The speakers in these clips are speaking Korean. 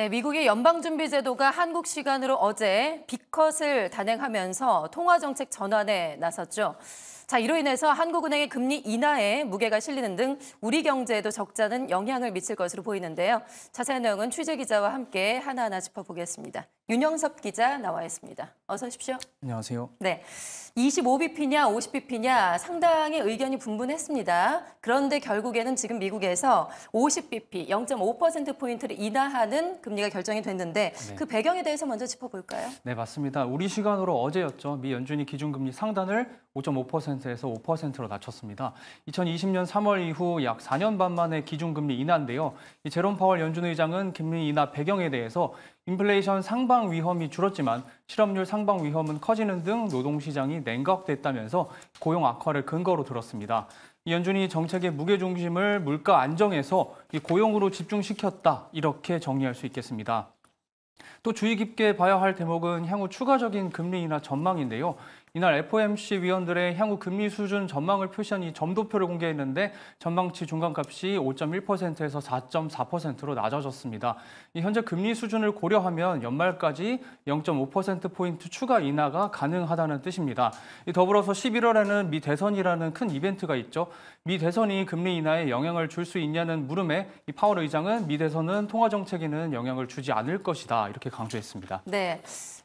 네, 미국의 연방준비제도가 한국 시간으로 어제 비컷을 단행하면서 통화정책 전환에 나섰죠. 자, 이로 인해서 한국은행의 금리 인하에 무게가 실리는 등 우리 경제에도 적잖은 영향을 미칠 것으로 보이는데요. 자세한 내용은 취재 기자와 함께 하나하나 짚어보겠습니다. 윤영섭 기자 나와 있습니다. 어서 오십시오. 안녕하세요. 네, 25bp냐 50bp냐 상당히 의견이 분분했습니다. 그런데 결국에는 지금 미국에서 50bp 0.5%포인트를 인하하는 금리가 결정이 됐는데 네. 그 배경에 대해서 먼저 짚어볼까요? 네, 맞습니다. 우리 시간으로 어제였죠. 미 연준이 기준금리 상단을 5.5%에서 5%로 낮췄습니다. 2020년 3월 이후 약 4년 반 만에 기준금리 인하인데요. 이 제롬 파월 연준 의장은 금리 인하 배경에 대해서 인플레이션 상방 위험이 줄었지만 실업률 상방 위험은 커지는 등 노동시장이 냉각됐다면서 고용 악화를 근거로 들었습니다. 연준이 정책의 무게중심을 물가 안정에서 고용으로 집중시켰다 이렇게 정리할 수 있겠습니다. 또 주의 깊게 봐야 할 대목은 향후 추가적인 금리 인하 전망인데요. 이날 FOMC 위원들의 향후 금리 수준 전망을 표시한 이 점도표를 공개했는데 전망치 중간값이 5.1%에서 4.4%로 낮아졌습니다. 현재 금리 수준을 고려하면 연말까지 0.5%포인트 추가 인하가 가능하다는 뜻입니다. 더불어서 11월에는 미 대선이라는 큰 이벤트가 있죠. 미 대선이 금리 인하에 영향을 줄 수 있냐는 물음에 이 파월 의장은 미 대선은 통화정책에는 영향을 주지 않을 것이다 이렇게 강조했습니다. 네.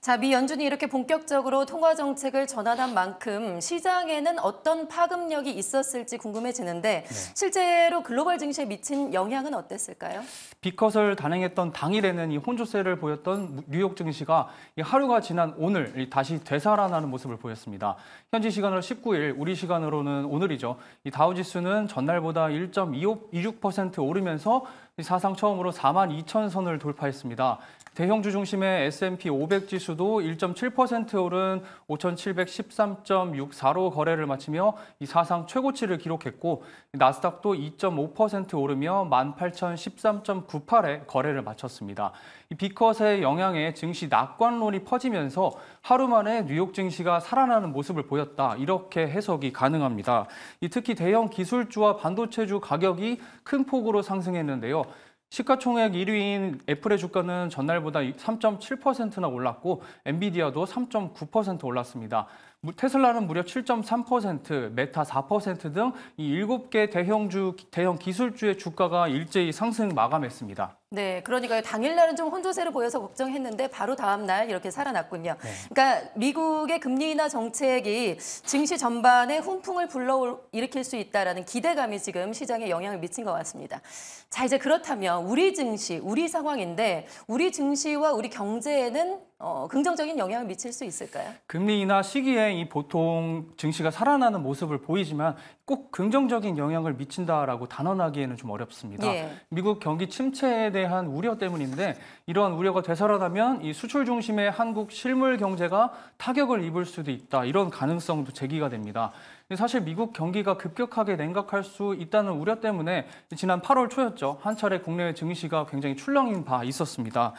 자, 미 연준이 이렇게 본격적으로 통화 정책을 전환한 만큼 시장에는 어떤 파급력이 있었을지 궁금해지는데 네. 실제로 글로벌 증시에 미친 영향은 어땠을까요? 비컷을 단행했던 당일에는 이 혼조세를 보였던 뉴욕 증시가 하루가 지난 오늘 다시 되살아나는 모습을 보였습니다. 현지 시간으로 19일, 우리 시간으로는 오늘이죠. 이 다우지수는 전날보다 1.26% 오르면서 사상 처음으로 4만 2천 선을 돌파했습니다. 대형주 중심의 S&P 500 지수도 1.7% 오른 5,713.64로 거래를 마치며 이 사상 최고치를 기록했고 나스닥도 2.5% 오르며 18,013.98에 거래를 마쳤습니다. 이 비컷의 영향에 증시 낙관론이 퍼지면서 하루 만에 뉴욕 증시가 살아나는 모습을 보였다. 이렇게 해석이 가능합니다. 특히 대형 기술주와 반도체주 가격이 큰 폭으로 상승했는데요. 시가총액 1위인 애플의 주가는 전날보다 3.7%나 올랐고 엔비디아도 3.9% 올랐습니다. 테슬라는 무려 7.3%, 메타 4%등 이 7개 대형주 대형 기술주의 주가가 일제히 상승 마감했습니다. 네, 그러니까요. 당일날은 좀 혼조세를 보여서 걱정했는데 바로 다음날 이렇게 살아났군요. 네. 그러니까 미국의 금리나 정책이 증시 전반에 훈풍을 불러일으킬 수 있다는 기대감이 지금 시장에 영향을 미친 것 같습니다. 자, 이제 그렇다면 우리 증시, 우리 상황인데 우리 증시와 우리 경제에는 어, 긍정적인 영향을 미칠 수 있을까요? 금리 인 시기에 이 보통 증시가 살아나는 모습을 보이지만 꼭 긍정적인 영향을 미친다라고 단언하기에는 좀 어렵습니다. 예. 미국 경기 침체에 대한 우려 때문인데 이러한 우려가 되살아나면 이 수출 중심의 한국 실물 경제가 타격을 입을 수도 있다 이런 가능성도 제기가 됩니다. 사실 미국 경기가 급격하게 냉각할 수 있다는 우려 때문에 지난 8월 초였죠. 한 차례 국내 증시가 굉장히 출렁인 바 있었습니다.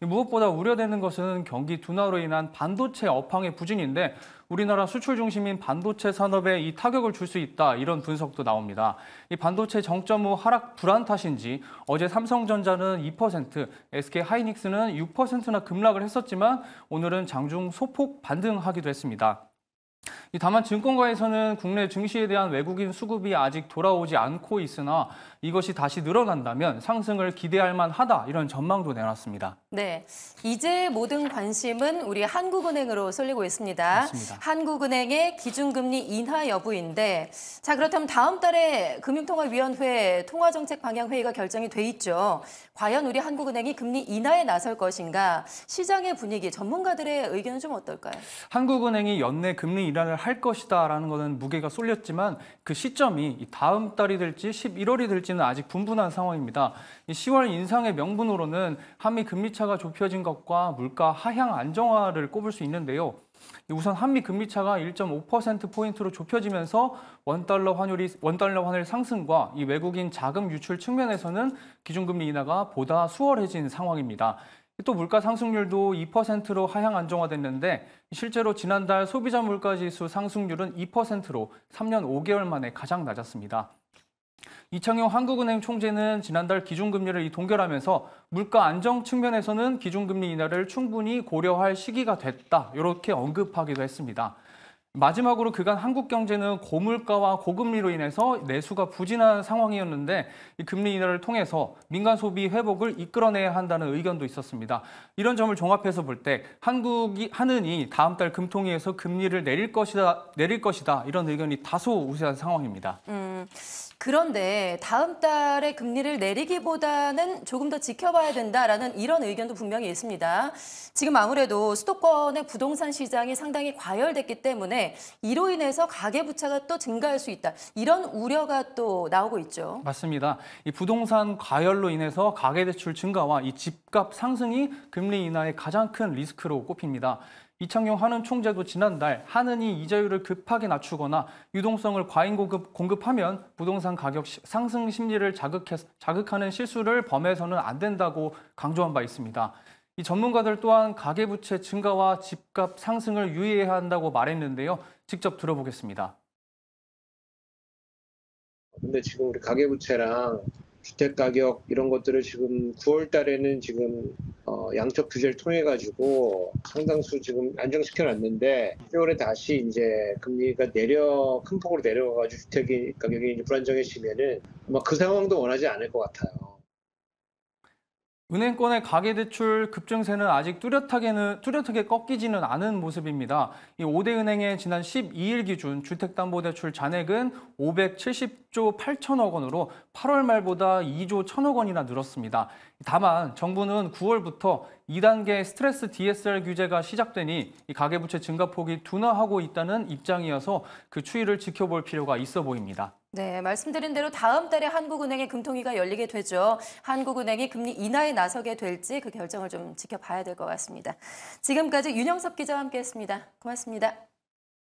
무엇보다 우려되는 것은 경기 둔화로 인한 반도체 업황의 부진인데 우리나라 수출 중심인 반도체 산업에 이 타격을 줄 수 있다 이런 분석도 나옵니다. 이 반도체 정0.5 하락 불안 탓인지 어제 삼성전자는 2%, SK 하이닉스는 6%나 급락을 했었지만 오늘은 장중 소폭 반등하기도 했습니다. 다만 증권가에서는 국내 증시에 대한 외국인 수급이 아직 돌아오지 않고 있으나 이것이 다시 늘어난다면 상승을 기대할 만하다 이런 전망도 내놨습니다. 네, 이제 모든 관심은 우리 한국은행으로 쏠리고 있습니다. 맞습니다. 한국은행의 기준금리 인하 여부인데 자 그렇다면 다음 달에 금융통화위원회 통화정책 방향회의가 결정이 돼 있죠. 과연 우리 한국은행이 금리 인하에 나설 것인가 시장의 분위기 전문가들의 의견은 좀 어떨까요? 한국은행이 연내 금리 인하를 할 것이다 라는 것은 무게가 쏠렸지만 그 시점이 다음 달이 될지 11월이 될지는 아직 분분한 상황입니다. 10월 인상의 명분으로는 한미 금리차가 좁혀진 것과 물가 하향 안정화를 꼽을 수 있는데요. 우선 한미 금리차가 1.5%포인트로 좁혀지면서 원달러 환율이, 원달러 환율 상승과 이 외국인 자금 유출 측면에서는 기준금리 인하가 보다 수월해진 상황입니다. 또 물가 상승률도 2%로 하향 안정화됐는데 실제로 지난달 소비자 물가지수 상승률은 2%로 3년 5개월 만에 가장 낮았습니다. 이창용 한국은행 총재는 지난달 기준금리를 동결하면서 물가 안정 측면에서는 기준금리 인하를 충분히 고려할 시기가 됐다 이렇게 언급하기도 했습니다. 마지막으로 그간 한국 경제는 고물가와 고금리로 인해서 내수가 부진한 상황이었는데 이 금리 인하를 통해서 민간 소비 회복을 이끌어내야 한다는 의견도 있었습니다. 이런 점을 종합해서 볼 때 한국이 하은이 다음 달 금통위에서 금리를 내릴 것이다 내릴 것이다 이런 의견이 다소 우세한 상황입니다. 음, 그런데 다음 달에 금리를 내리기보다는 조금 더 지켜봐야 된다라는 이런 의견도 분명히 있습니다. 지금 아무래도 수도권의 부동산 시장이 상당히 과열됐기 때문에 이로 인해서 가계 부채가 또 증가할 수 있다. 이런 우려가 또 나오고 있죠. 맞습니다. 이 부동산 과열로 인해서 가계 대출 증가와 이 집값 상승이 금리 인하의 가장 큰 리스크로 꼽힙니다. 이창용 한은 총재도 지난달 한은이 이자율을 급하게 낮추거나 유동성을 과잉 공급, 공급하면 부동산 가격 상승 심리를 자극해, 자극하는 실수를 범해서는 안 된다고 강조한 바 있습니다. 이 전문가들 또한 가계부채 증가와 집값 상승을 유의해야 한다고 말했는데요. 직접 들어보겠습니다. 근데 지금 우리 가계부채랑 주택 가격 이런 것들을 지금 9월 달에는 지금 어 양적 규제를 통해 가지고 상당수 지금 안정시켜 놨는데 10월에 다시 이제 금리가 내려 큰 폭으로 내려가 가지고 주택 가격이 불안정해지면은 아마 그 상황도 원하지 않을 것 같아요. 은행권의 가계대출 급증세는 아직 뚜렷하게는, 뚜렷하게 꺾이지는 않은 모습입니다. 이 5대 은행의 지난 12일 기준 주택담보대출 잔액은 570조 8천억 원으로 8월 말보다 2조 1천억 원이나 늘었습니다. 다만 정부는 9월부터 2단계 스트레스 DSR 규제가 시작되니 가계부채 증가폭이 둔화하고 있다는 입장이어서 그 추이를 지켜볼 필요가 있어 보입니다. 네, 말씀드린 대로 다음 달에 한국은행의 금통위가 열리게 되죠. 한국은행이 금리 인하에 나서게 될지 그 결정을 좀 지켜봐야 될 것 같습니다. 지금까지 윤영섭 기자와 함께했습니다. 고맙습니다.